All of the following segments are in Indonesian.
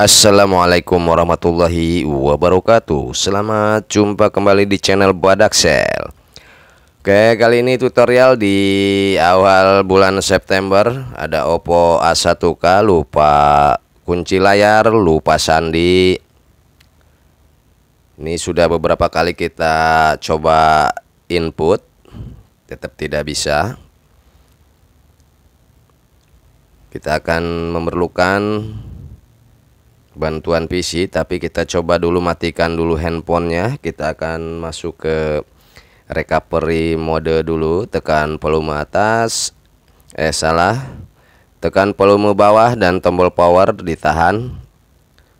Assalamualaikum warahmatullahi wabarakatuh Selamat jumpa kembali di channel Badaksel Oke kali ini tutorial di awal bulan September Ada Oppo A1K lupa kunci layar lupa sandi Ini sudah beberapa kali kita coba input Tetap tidak bisa Kita akan memerlukan bantuan PC tapi kita coba dulu matikan dulu handphonenya kita akan masuk ke recovery mode dulu tekan volume atas eh salah tekan volume bawah dan tombol power ditahan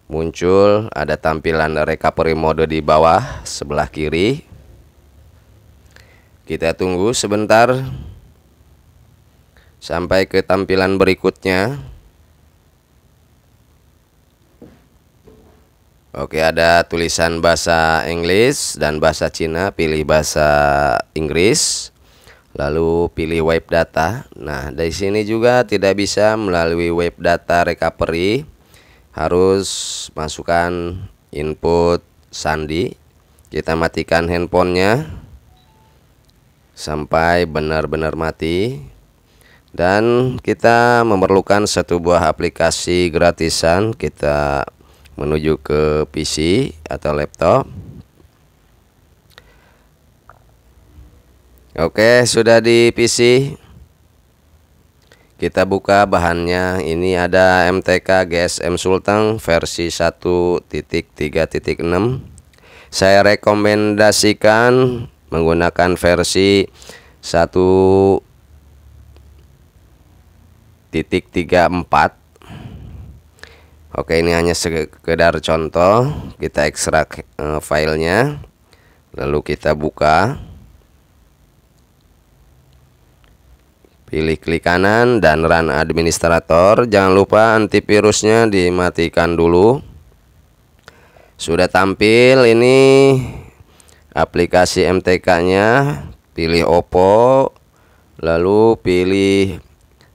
muncul ada tampilan recovery mode di bawah sebelah kiri kita tunggu sebentar sampai ke tampilan berikutnya Oke, ada tulisan bahasa Inggris dan bahasa Cina. Pilih bahasa Inggris, lalu pilih wipe data. Nah, dari sini juga tidak bisa melalui wipe data recovery. Harus masukkan input sandi. Kita matikan handphonenya sampai benar-benar mati. Dan kita memerlukan satu buah aplikasi gratisan. Kita menuju ke PC atau laptop Oke sudah di PC kita buka bahannya ini ada MTK GSM Sultan versi 1.3.6 saya rekomendasikan menggunakan versi 1.34 Oke ini hanya sekedar contoh kita ekstrak eh, filenya lalu kita buka pilih klik kanan dan run administrator jangan lupa antivirusnya dimatikan dulu sudah tampil ini aplikasi MTK nya pilih Oppo lalu pilih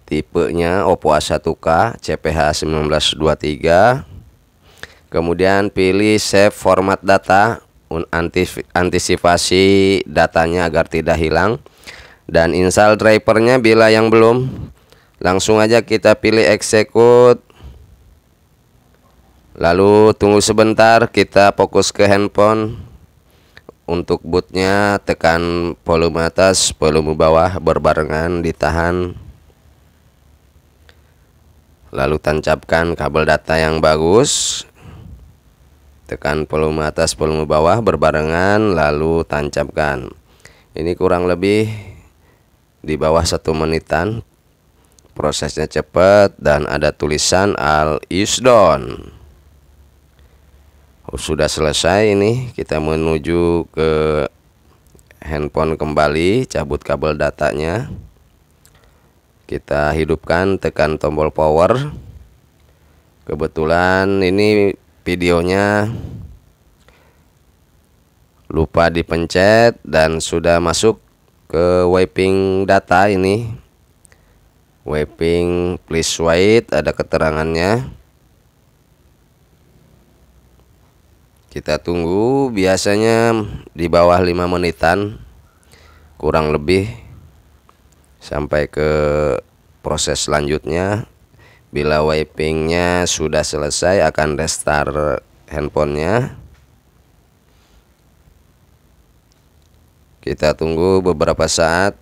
tipenya Oppo A1K CPH 1923 kemudian pilih save format data antisipasi datanya agar tidak hilang dan install drivernya bila yang belum langsung aja kita pilih execute lalu tunggu sebentar kita fokus ke handphone untuk bootnya tekan volume atas volume bawah berbarengan ditahan lalu tancapkan kabel data yang bagus tekan volume atas volume bawah berbarengan lalu tancapkan ini kurang lebih di bawah satu menitan prosesnya cepat dan ada tulisan all is done oh, sudah selesai ini kita menuju ke handphone kembali cabut kabel datanya kita hidupkan tekan tombol power kebetulan ini videonya lupa dipencet dan sudah masuk ke wiping data ini wiping please wait ada keterangannya kita tunggu biasanya di bawah 5 menitan kurang lebih sampai ke proses selanjutnya bila wipingnya sudah selesai akan restart handphonenya kita tunggu beberapa saat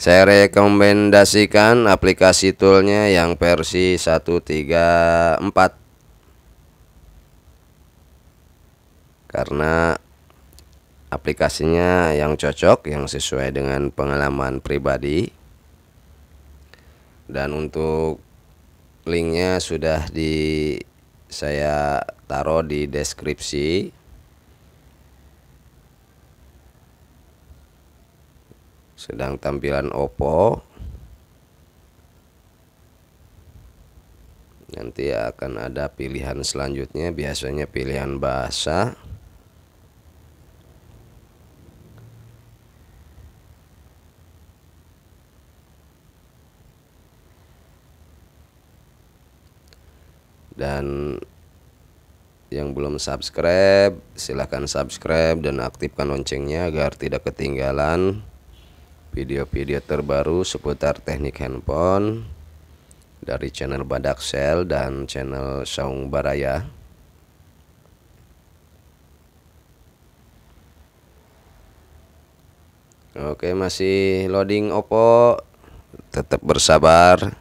saya rekomendasikan aplikasi toolnya yang versi 134 karena aplikasinya yang cocok yang sesuai dengan pengalaman pribadi dan untuk linknya sudah di saya taruh di deskripsi sedang tampilan Oppo nanti akan ada pilihan selanjutnya biasanya pilihan bahasa dan yang belum subscribe silahkan subscribe dan aktifkan loncengnya agar tidak ketinggalan video-video terbaru seputar teknik handphone dari channel Badaksel dan channel Saung Baraya Oke masih loading Oppo tetap bersabar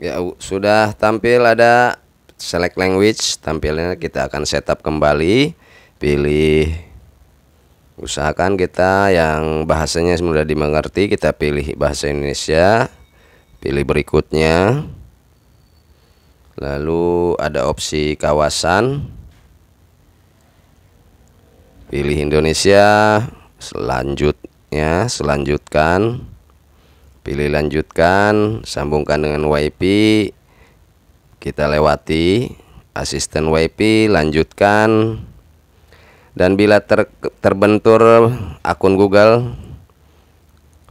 ya sudah tampil ada select language tampilnya kita akan setup kembali pilih usahakan kita yang bahasanya sudah dimengerti kita pilih bahasa Indonesia pilih berikutnya lalu ada opsi kawasan pilih Indonesia selanjutnya selanjutkan pilih lanjutkan sambungkan dengan wifi kita lewati asisten wifi lanjutkan dan bila ter terbentur akun Google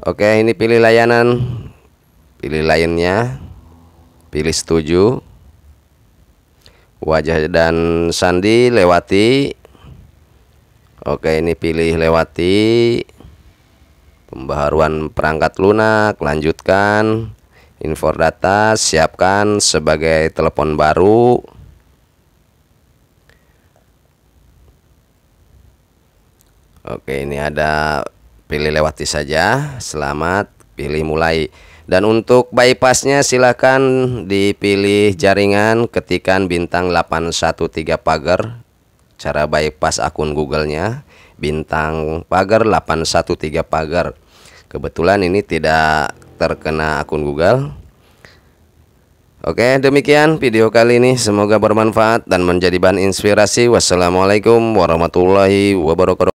oke ini pilih layanan pilih lainnya pilih setuju wajah dan sandi lewati oke ini pilih lewati pembaharuan perangkat lunak lanjutkan info data siapkan sebagai telepon baru oke ini ada pilih lewati saja selamat pilih mulai dan untuk bypassnya silahkan dipilih jaringan ketikan bintang 813 pagar cara bypass akun Google-nya bintang pagar 813 pagar kebetulan ini tidak terkena akun Google Oke demikian video kali ini semoga bermanfaat dan menjadi bahan inspirasi wassalamualaikum warahmatullahi wabarakatuh